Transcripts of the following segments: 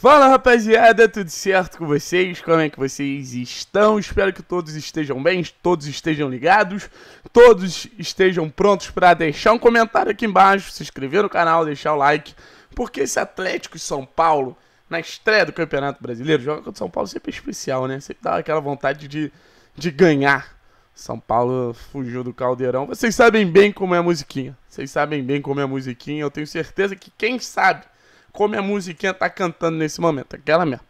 Fala rapaziada, tudo certo com vocês? Como é que vocês estão? Espero que todos estejam bem, todos estejam ligados, todos estejam prontos para deixar um comentário aqui embaixo, se inscrever no canal, deixar o like, porque esse Atlético e São Paulo, na estreia do Campeonato Brasileiro, joga contra o São Paulo sempre é especial, né? Sempre dá aquela vontade de, de ganhar. São Paulo fugiu do caldeirão. Vocês sabem bem como é a musiquinha. Vocês sabem bem como é a musiquinha. Eu tenho certeza que quem sabe como a musiquinha tá cantando nesse momento, aquela mesmo.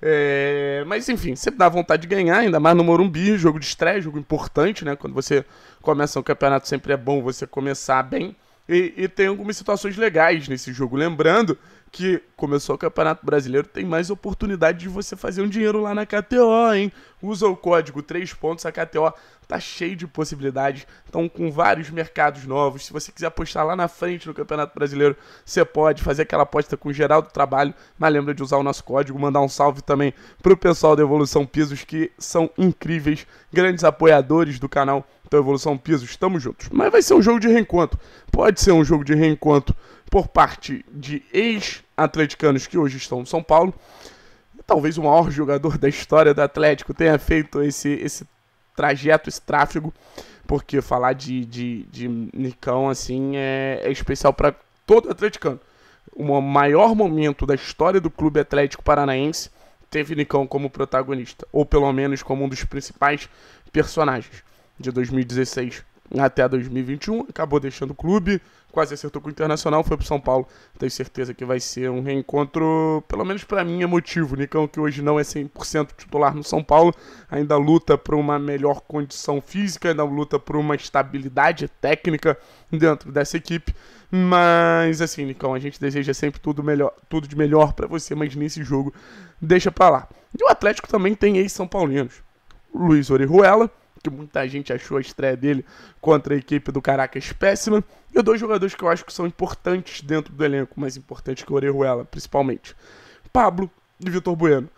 É, mas enfim, sempre dá vontade de ganhar, ainda mais no Morumbi, jogo de estreia, jogo importante, né? Quando você começa um campeonato, sempre é bom você começar bem. E, e tem algumas situações legais nesse jogo. Lembrando que começou o Campeonato Brasileiro, tem mais oportunidade de você fazer um dinheiro lá na KTO, hein? Usa o código 3 pontos, a KTO tá cheio de possibilidades, estão com vários mercados novos. Se você quiser apostar lá na frente no Campeonato Brasileiro, você pode fazer aquela aposta com geral do trabalho, mas lembra de usar o nosso código, mandar um salve também pro pessoal da Evolução Pisos que são incríveis, grandes apoiadores do canal então, Evolução Piso, estamos juntos. Mas vai ser um jogo de reencontro. Pode ser um jogo de reencontro por parte de ex-atleticanos que hoje estão no São Paulo. Talvez o maior jogador da história do Atlético tenha feito esse, esse trajeto, esse tráfego. Porque falar de, de, de Nicão, assim, é, é especial para todo atleticano. O maior momento da história do clube atlético paranaense teve Nicão como protagonista. Ou pelo menos como um dos principais personagens de 2016 até 2021, acabou deixando o clube, quase acertou com o Internacional, foi pro São Paulo. Tenho certeza que vai ser um reencontro, pelo menos para mim, é motivo Nicão, que hoje não é 100% titular no São Paulo, ainda luta por uma melhor condição física, ainda luta por uma estabilidade técnica dentro dessa equipe. Mas assim, Nicão, a gente deseja sempre tudo melhor, tudo de melhor para você, mas nesse jogo deixa para lá. E o Atlético também tem ex-São Paulinos. Luiz Orihuela, que muita gente achou a estreia dele contra a equipe do Caracas péssima. E dois jogadores que eu acho que são importantes dentro do elenco, mais importante que o Orejuela, principalmente. Pablo e Vitor Bueno.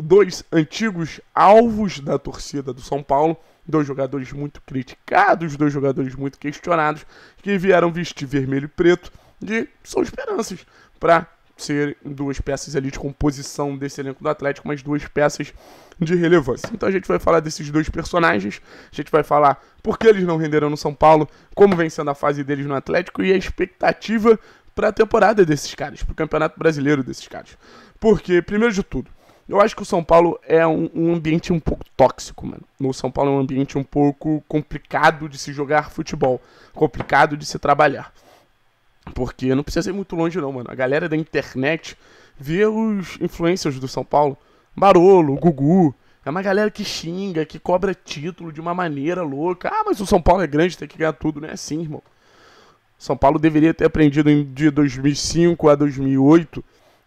Dois antigos alvos da torcida do São Paulo, dois jogadores muito criticados, dois jogadores muito questionados, que vieram vestir vermelho e preto e são esperanças para ser duas peças ali de composição desse elenco do Atlético, mas duas peças de relevância. Então a gente vai falar desses dois personagens, a gente vai falar por que eles não renderam no São Paulo, como vem sendo a fase deles no Atlético e a expectativa para a temporada desses caras, para o Campeonato Brasileiro desses caras. Porque, primeiro de tudo, eu acho que o São Paulo é um, um, ambiente um pouco tóxico, mano. O São Paulo é um ambiente um pouco complicado de se jogar futebol, complicado de se trabalhar. Porque não precisa ser muito longe, não, mano. A galera da internet vê os influencers do São Paulo. Barolo, Gugu. É uma galera que xinga, que cobra título de uma maneira louca. Ah, mas o São Paulo é grande, tem que ganhar tudo. Não é assim, irmão. São Paulo deveria ter aprendido de 2005 a 2008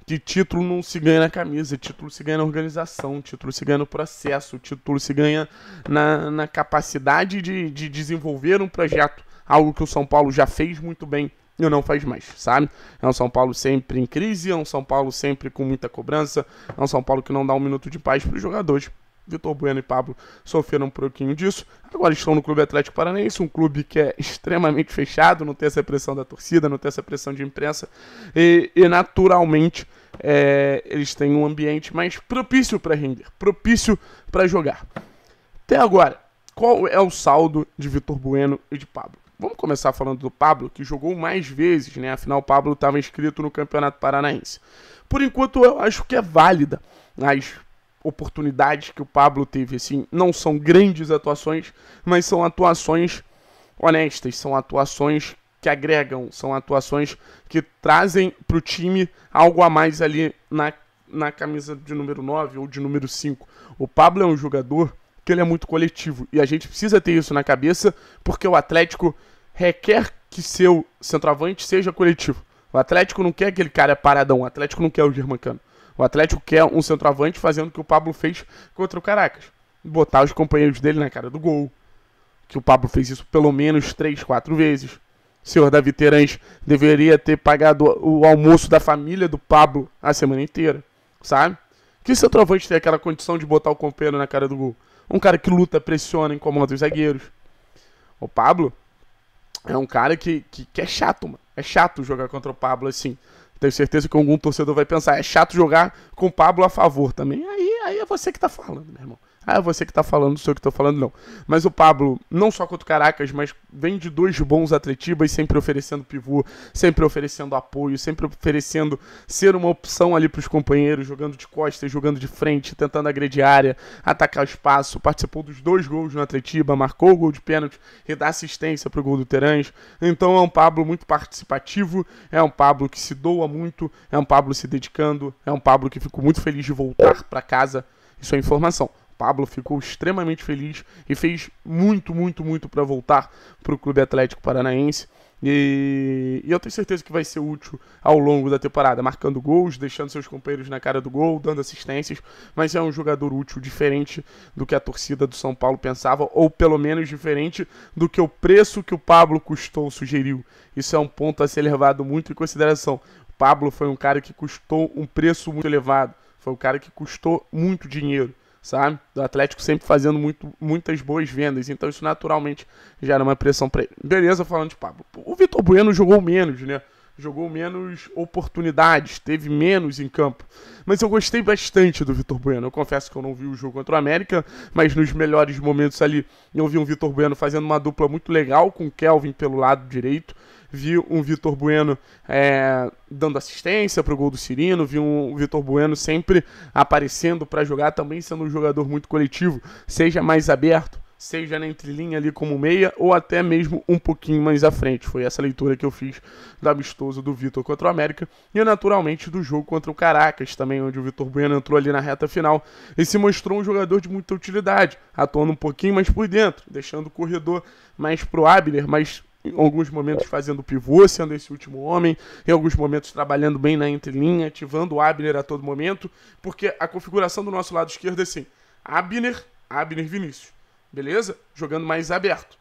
que título não se ganha na camisa, título se ganha na organização, título se ganha no processo, título se ganha na, na capacidade de, de desenvolver um projeto. Algo que o São Paulo já fez muito bem e não faz mais, sabe? É um São Paulo sempre em crise, é um São Paulo sempre com muita cobrança, é um São Paulo que não dá um minuto de paz para os jogadores. Vitor Bueno e Pablo sofreram um pouquinho disso. Agora estão no Clube Atlético Paranaense, um clube que é extremamente fechado, não tem essa pressão da torcida, não tem essa pressão de imprensa. E, e naturalmente, é, eles têm um ambiente mais propício para render, propício para jogar. Até agora, qual é o saldo de Vitor Bueno e de Pablo? Vamos começar falando do Pablo, que jogou mais vezes, né? Afinal, o Pablo estava inscrito no Campeonato Paranaense. Por enquanto, eu acho que é válida as oportunidades que o Pablo teve, assim, não são grandes atuações, mas são atuações honestas, são atuações que agregam, são atuações que trazem para o time algo a mais ali na, na camisa de número 9 ou de número 5. O Pablo é um jogador que ele é muito coletivo e a gente precisa ter isso na cabeça porque o Atlético requer que seu centroavante seja coletivo. O Atlético não quer aquele cara é paradão, o Atlético não quer o Germancano. O Atlético quer um centroavante fazendo o que o Pablo fez contra o Caracas. Botar os companheiros dele na cara do gol. Que o Pablo fez isso pelo menos 3, 4 vezes. O senhor Davi Terães deveria ter pagado o almoço da família do Pablo a semana inteira, sabe? Que centroavante tem aquela condição de botar o companheiro na cara do gol? Um cara que luta, pressiona, incomoda os zagueiros. O Pablo é um cara que, que, que é chato, mano. É chato jogar contra o Pablo assim. Tenho certeza que algum torcedor vai pensar, é chato jogar com o Pablo a favor também. Aí, aí é você que tá falando, meu irmão. Ah, você que tá falando, sou eu que tô falando, não. Mas o Pablo, não só contra o Caracas, mas vem de dois bons atletibas, sempre oferecendo pivô, sempre oferecendo apoio, sempre oferecendo ser uma opção ali pros companheiros, jogando de costas, jogando de frente, tentando agredir área, atacar o espaço. Participou dos dois gols no Atletiba, marcou o gol de pênalti e dá assistência pro gol do Terãs. Então é um Pablo muito participativo, é um Pablo que se doa muito, é um Pablo se dedicando, é um Pablo que ficou muito feliz de voltar para casa. Isso é informação. Pablo ficou extremamente feliz e fez muito, muito, muito para voltar para o Clube Atlético Paranaense. E, eu tenho certeza que vai ser útil ao longo da temporada, marcando gols, deixando seus companheiros na cara do gol, dando assistências. Mas é um jogador útil, diferente do que a torcida do São Paulo pensava, ou pelo menos diferente do que o preço que o Pablo custou sugeriu. Isso é um ponto a ser levado muito em consideração. O Pablo foi um cara que custou um preço muito elevado, foi um cara que custou muito dinheiro sabe? Do Atlético sempre fazendo muito, muitas boas vendas, então isso naturalmente gera uma pressão para ele. Beleza, falando de Pablo. O Vitor Bueno jogou menos, né? jogou menos oportunidades, teve menos em campo. Mas eu gostei bastante do Vitor Bueno. Eu confesso que eu não vi o jogo contra o América, mas nos melhores momentos ali eu vi um Vitor Bueno fazendo uma dupla muito legal com o Kelvin pelo lado direito. Vi um Vitor Bueno é, dando assistência para o gol do Cirino, vi um Vitor Bueno sempre aparecendo para jogar, também sendo um jogador muito coletivo, seja mais aberto, seja na entrelinha ali como meia ou até mesmo um pouquinho mais à frente. Foi essa leitura que eu fiz do amistoso do Vitor contra o América e naturalmente do jogo contra o Caracas também, onde o Vitor Bueno entrou ali na reta final e se mostrou um jogador de muita utilidade, atuando um pouquinho mais por dentro, deixando o corredor mais pro Abner, mas em alguns momentos fazendo pivô, sendo esse último homem, em alguns momentos trabalhando bem na entrelinha, ativando o Abner a todo momento, porque a configuração do nosso lado esquerdo é assim: Abner, Abner Vinícius beleza? Jogando mais aberto.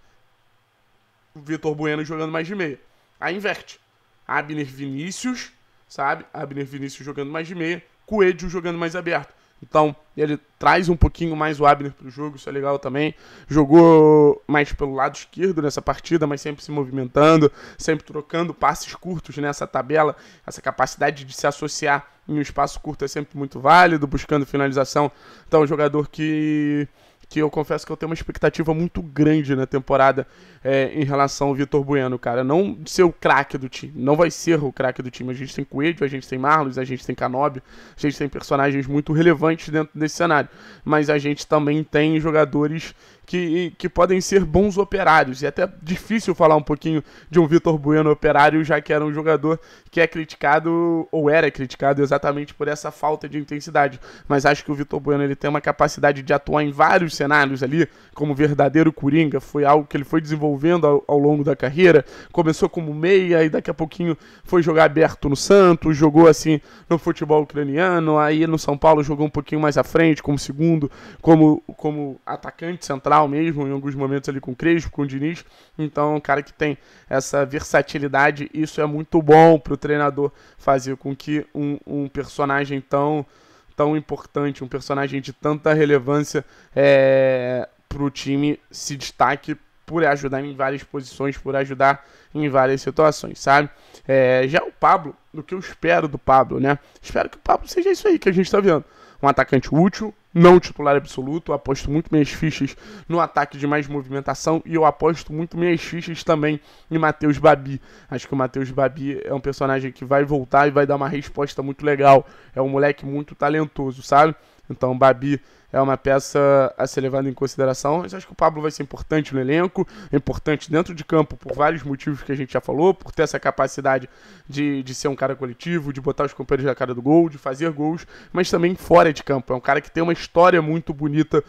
O Vitor Bueno jogando mais de meia. Aí inverte. Abner Vinícius, sabe? Abner Vinícius jogando mais de meia. Coelho jogando mais aberto. Então, ele traz um pouquinho mais o Abner para o jogo, isso é legal também. Jogou mais pelo lado esquerdo nessa partida, mas sempre se movimentando, sempre trocando passes curtos nessa tabela. Essa capacidade de se associar em um espaço curto é sempre muito válido, buscando finalização. Então, um jogador que que eu confesso que eu tenho uma expectativa muito grande na temporada é, em relação ao Vitor Bueno, cara. Não de ser o craque do time, não vai ser o craque do time. A gente tem Coelho, a gente tem Marlos, a gente tem Canóbio, a gente tem personagens muito relevantes dentro desse cenário. Mas a gente também tem jogadores que, que podem ser bons operários. E é até difícil falar um pouquinho de um Vitor Bueno operário, já que era um jogador que é criticado, ou era criticado exatamente por essa falta de intensidade. Mas acho que o Vitor Bueno ele tem uma capacidade de atuar em vários cenários ali, como verdadeiro coringa. Foi algo que ele foi desenvolvendo ao, ao longo da carreira. Começou como meia e daqui a pouquinho foi jogar aberto no Santos, jogou assim no futebol ucraniano, aí no São Paulo jogou um pouquinho mais à frente, como segundo, como, como atacante central lateral mesmo, em alguns momentos ali com o Crespo, com o Diniz. Então, é um cara que tem essa versatilidade, isso é muito bom para o treinador fazer com que um, um personagem tão tão importante, um personagem de tanta relevância é, para o time se destaque por ajudar em várias posições, por ajudar em várias situações, sabe? É, já o Pablo, do que eu espero do Pablo, né? Espero que o Pablo seja isso aí que a gente está vendo. Um atacante útil, não titular absoluto. Eu aposto muito minhas fichas no ataque de mais movimentação e eu aposto muito minhas fichas também em Matheus Babi. Acho que o Matheus Babi é um personagem que vai voltar e vai dar uma resposta muito legal. É um moleque muito talentoso, sabe? Então, o Babi é uma peça a ser levada em consideração. Mas acho que o Pablo vai ser importante no elenco, importante dentro de campo por vários motivos que a gente já falou, por ter essa capacidade de, de ser um cara coletivo, de botar os companheiros na cara do gol, de fazer gols, mas também fora de campo. É um cara que tem uma história muito bonita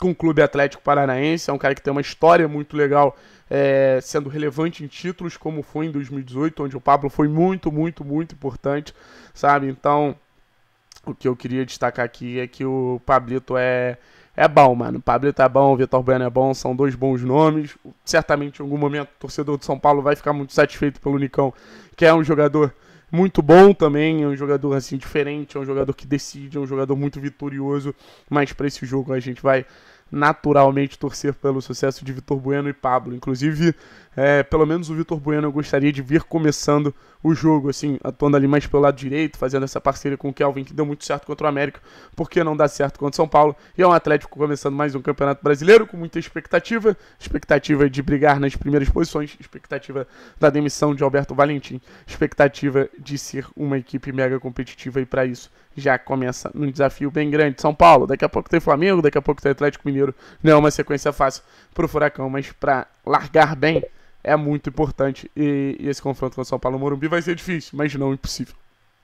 com o Clube Atlético Paranaense, é um cara que tem uma história muito legal é, sendo relevante em títulos, como foi em 2018, onde o Pablo foi muito, muito, muito importante, sabe? Então o que eu queria destacar aqui é que o Pablito é, é bom, mano. O Pablito é bom, o Vitor Bueno é bom, são dois bons nomes. Certamente em algum momento o torcedor de São Paulo vai ficar muito satisfeito pelo Nicão, que é um jogador muito bom também, é um jogador assim diferente, é um jogador que decide, é um jogador muito vitorioso, mas para esse jogo a gente vai naturalmente torcer pelo sucesso de Vitor Bueno e Pablo. Inclusive, é, pelo menos o Vitor Bueno eu gostaria de ver começando o jogo, assim, atuando ali mais pelo lado direito, fazendo essa parceria com o Kelvin, que deu muito certo contra o América, porque não dá certo contra o São Paulo. E é um Atlético começando mais um Campeonato Brasileiro com muita expectativa, expectativa de brigar nas primeiras posições, expectativa da demissão de Alberto Valentim, expectativa de ser uma equipe mega competitiva e para isso já começa num desafio bem grande. São Paulo, daqui a pouco tem Flamengo, daqui a pouco tem Atlético Mineiro. Não é uma sequência fácil para o Furacão, mas para largar bem é muito importante. E, e, esse confronto com o São Paulo Morumbi vai ser difícil, mas não impossível.